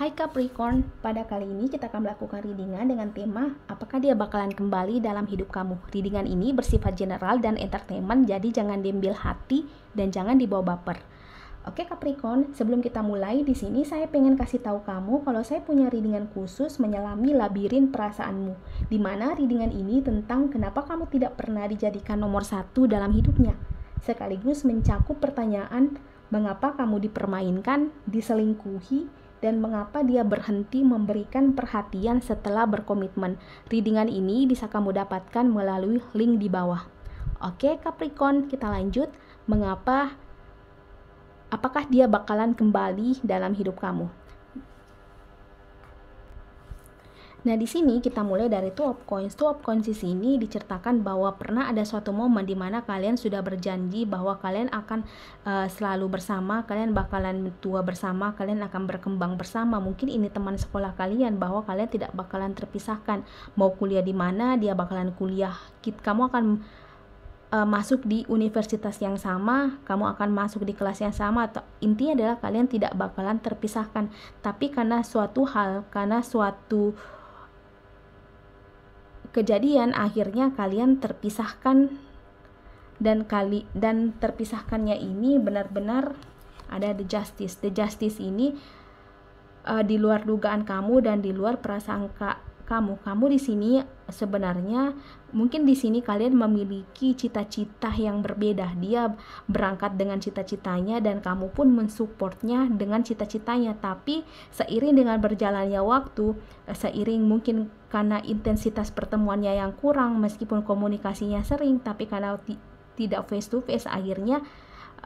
Hai Capricorn, pada kali ini kita akan melakukan readingan dengan tema Apakah dia bakalan kembali dalam hidup kamu? Readingan ini bersifat general dan entertainment, jadi jangan diambil hati dan jangan dibawa baper. Oke Capricorn, sebelum kita mulai di sini saya pengen kasih tahu kamu kalau saya punya readingan khusus menyelami labirin perasaanmu. Di mana readingan ini tentang kenapa kamu tidak pernah dijadikan nomor satu dalam hidupnya. Sekaligus mencakup pertanyaan mengapa kamu dipermainkan, diselingkuhi, dan mengapa dia berhenti memberikan perhatian setelah berkomitmen. Readingan ini bisa kamu dapatkan melalui link di bawah. Oke Capricorn, kita lanjut. Mengapa apakah dia bakalan kembali dalam hidup kamu? Nah, di sini kita mulai dari two of coins. Two of coins di sini diceritakan bahwa pernah ada suatu momen di mana kalian sudah berjanji bahwa kalian akan uh, selalu bersama, kalian bakalan tua bersama, kalian akan berkembang bersama. Mungkin ini teman sekolah kalian bahwa kalian tidak bakalan terpisahkan. Mau kuliah di mana, dia bakalan kuliah. Kamu akan uh, masuk di universitas yang sama, kamu akan masuk di kelas yang sama atau intinya adalah kalian tidak bakalan terpisahkan. Tapi karena suatu hal, karena suatu kejadian akhirnya kalian terpisahkan dan kali dan terpisahkannya ini benar-benar ada the justice. The justice ini uh, di luar dugaan kamu dan di luar prasangka kamu. Kamu di sini sebenarnya mungkin di sini kalian memiliki cita-cita yang berbeda. Dia berangkat dengan cita-citanya dan kamu pun mensupportnya dengan cita-citanya. Tapi seiring dengan berjalannya waktu, seiring mungkin karena intensitas pertemuannya yang kurang meskipun komunikasinya sering, tapi karena tidak face to face akhirnya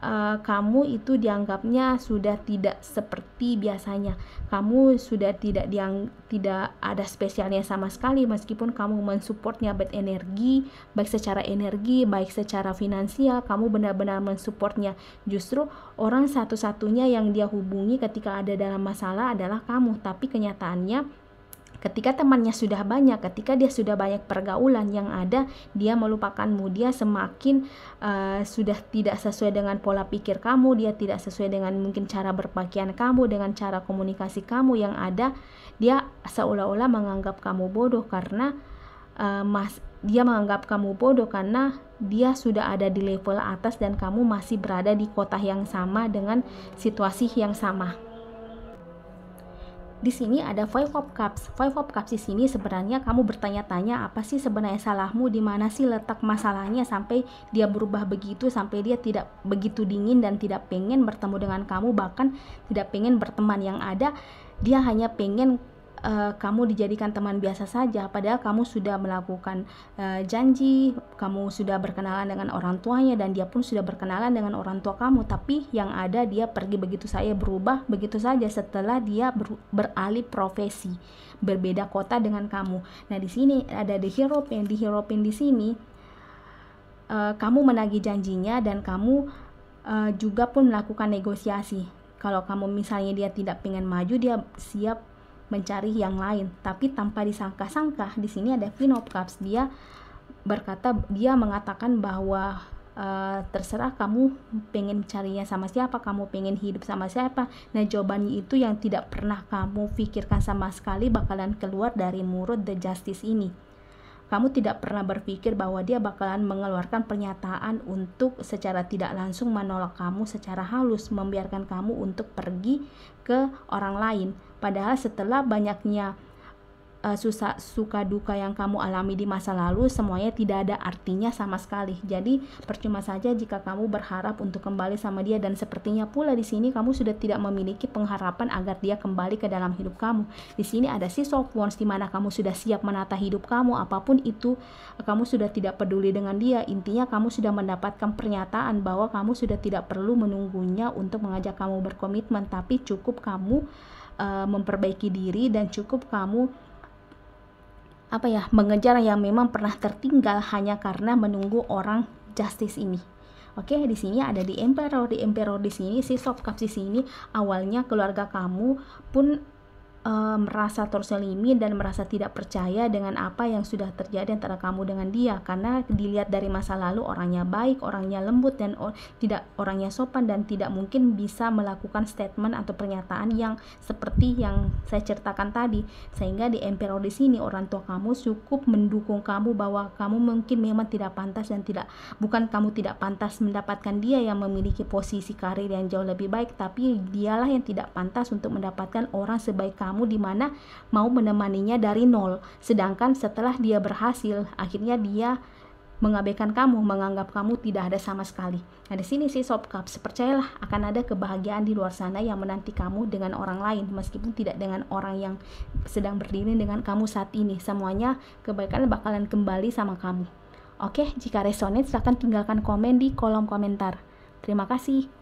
uh, kamu itu dianggapnya sudah tidak seperti biasanya. Kamu sudah tidak diang tidak ada spesialnya sama sekali meskipun kamu mensupportnya baik energi, baik secara energi, baik secara finansial, kamu benar-benar mensupportnya. Justru orang satu-satunya yang dia hubungi ketika ada dalam masalah adalah kamu, tapi kenyataannya Ketika temannya sudah banyak, ketika dia sudah banyak pergaulan yang ada, dia melupakanmu. Dia semakin uh, sudah tidak sesuai dengan pola pikir kamu, dia tidak sesuai dengan mungkin cara berpakaian kamu, dengan cara komunikasi kamu yang ada. Dia seolah-olah menganggap kamu bodoh karena uh, mas dia menganggap kamu bodoh karena dia sudah ada di level atas dan kamu masih berada di kota yang sama dengan situasi yang sama di sini ada five of cups. Five of cups di sini sebenarnya kamu bertanya-tanya apa sih sebenarnya salahmu, di mana sih letak masalahnya sampai dia berubah begitu, sampai dia tidak begitu dingin dan tidak pengen bertemu dengan kamu, bahkan tidak pengen berteman yang ada dia hanya pengen uh, kamu dijadikan teman biasa saja padahal kamu sudah melakukan uh, janji, kamu sudah berkenalan dengan orang tuanya dan dia pun sudah berkenalan dengan orang tua kamu tapi yang ada dia pergi begitu saja berubah begitu saja setelah dia ber beralih profesi, berbeda kota dengan kamu. Nah, di sini ada the hero pin, di hero pin di sini uh, kamu menagih janjinya dan kamu uh, juga pun melakukan negosiasi kalau kamu misalnya dia tidak pengen maju dia siap mencari yang lain. Tapi tanpa disangka-sangka, di sini ada Queen of Dia berkata, dia mengatakan bahwa Uh, terserah kamu pengen carinya sama siapa, kamu pengen hidup sama siapa. Nah, jawabannya itu yang tidak pernah kamu pikirkan sama sekali bakalan keluar dari mulut The Justice ini kamu tidak pernah berpikir bahwa dia bakalan mengeluarkan pernyataan untuk secara tidak langsung menolak kamu secara halus, membiarkan kamu untuk pergi ke orang lain. Padahal setelah banyaknya uh, eh, susah suka duka yang kamu alami di masa lalu semuanya tidak ada artinya sama sekali. Jadi percuma saja jika kamu berharap untuk kembali sama dia dan sepertinya pula di sini kamu sudah tidak memiliki pengharapan agar dia kembali ke dalam hidup kamu. Di sini ada si soft ones di mana kamu sudah siap menata hidup kamu apapun itu kamu sudah tidak peduli dengan dia. Intinya kamu sudah mendapatkan pernyataan bahwa kamu sudah tidak perlu menunggunya untuk mengajak kamu berkomitmen tapi cukup kamu eh, memperbaiki diri dan cukup kamu apa ya mengejar yang memang pernah tertinggal hanya karena menunggu orang justice ini. Oke, di sini ada di emperor, di emperor di sini si soft cup di awalnya keluarga kamu pun e, merasa terselimi dan merasa tidak percaya dengan apa yang sudah terjadi antara kamu dengan dia karena dilihat dari masa lalu orangnya baik, orangnya lembut dan or, tidak orangnya sopan dan tidak mungkin bisa melakukan statement atau pernyataan yang seperti yang saya ceritakan tadi sehingga di emperor di sini orang tua kamu cukup mendukung kamu bahwa kamu mungkin memang tidak pantas dan tidak bukan kamu tidak pantas mendapatkan dia yang memiliki posisi karir yang jauh lebih baik tapi dialah yang tidak pantas untuk mendapatkan orang sebaik kamu kamu di mana mau menemaninya dari nol. Sedangkan setelah dia berhasil, akhirnya dia mengabaikan kamu, menganggap kamu tidak ada sama sekali. Nah, di sini sih sob Cup, percayalah akan ada kebahagiaan di luar sana yang menanti kamu dengan orang lain, meskipun tidak dengan orang yang sedang berdiri dengan kamu saat ini. Semuanya kebaikan bakalan kembali sama kamu. Oke, jika resonate silahkan tinggalkan komen di kolom komentar. Terima kasih.